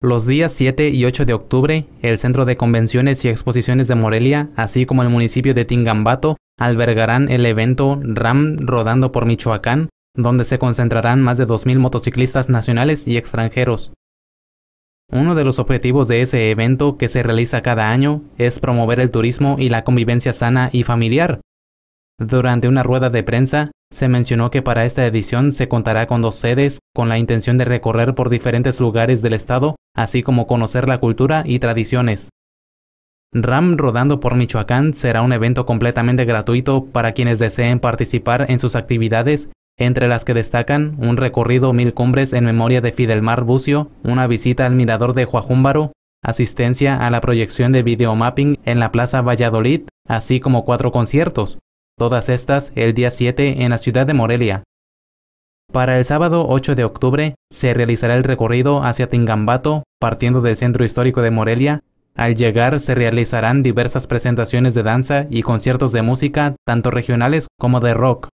Los días 7 y 8 de octubre, el Centro de Convenciones y Exposiciones de Morelia, así como el municipio de Tingambato, albergarán el evento RAM Rodando por Michoacán, donde se concentrarán más de 2.000 motociclistas nacionales y extranjeros. Uno de los objetivos de ese evento que se realiza cada año es promover el turismo y la convivencia sana y familiar. Durante una rueda de prensa, se mencionó que para esta edición se contará con dos sedes, con la intención de recorrer por diferentes lugares del estado, así como conocer la cultura y tradiciones. RAM Rodando por Michoacán será un evento completamente gratuito para quienes deseen participar en sus actividades, entre las que destacan un recorrido mil cumbres en memoria de Fidelmar Bucio, una visita al mirador de Juajúmbaro, asistencia a la proyección de videomapping en la Plaza Valladolid, así como cuatro conciertos todas estas el día 7 en la ciudad de Morelia. Para el sábado 8 de octubre se realizará el recorrido hacia Tingambato, partiendo del centro histórico de Morelia. Al llegar se realizarán diversas presentaciones de danza y conciertos de música, tanto regionales como de rock.